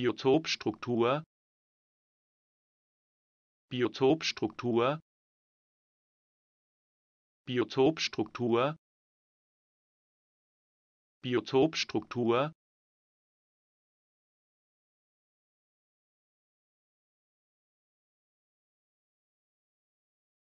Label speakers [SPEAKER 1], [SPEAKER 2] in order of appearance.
[SPEAKER 1] Biotopstruktur Biotopstruktur Biotopstruktur Biotopstruktur